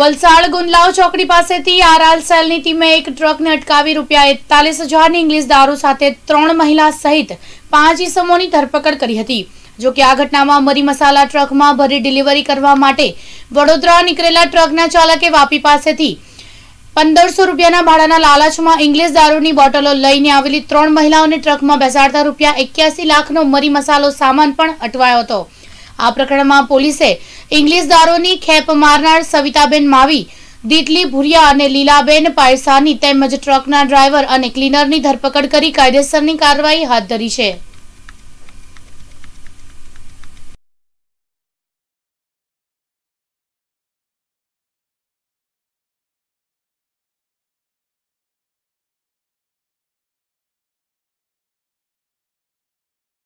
વલસાડ ગુંદલાવ ચોકડી પાસેથી આરઆલ સેલની ટીમે એક ટ્રકને અટકાવી રૂપિયા એકતાલીસ હજારની ઇંગ્લિશ દારૂ સાથે ત્રણ મહિલા સહિત પાંચ ઇસમોની ધરપકડ કરી હતી જો કે આ ઘટનામાં મરી મસાલા ટ્રકમાં ભરી ડિલિવરી કરવા માટે વડોદરા નીકળેલા ટ્રકના ચાલકે વાપી પાસેથી પંદરસો રૂપિયાના ભાડાના લાલચમાં ઇંગ્લિશ દારૂની બોટલો લઈને આવેલી ત્રણ મહિલાઓને ટ્રકમાં બેસાડતા રૂપિયા એક્યાસી લાખનો મરી મસાલો સામાન પણ અટવાયો હતો આ પ્રકરણમાં પોલીસે ઇંગ્લિશ દારૂની ખેપ મારનાર સવિતાબેન માવી દીટલી ભુરિયા અને લીલાબેન પાયસાની તેમજ ટ્રકના ડ્રાઈવર અને ક્લીનરની ધરપકડ કરી કાયદેસરની કાર્યવાહી હાથ ધરી છે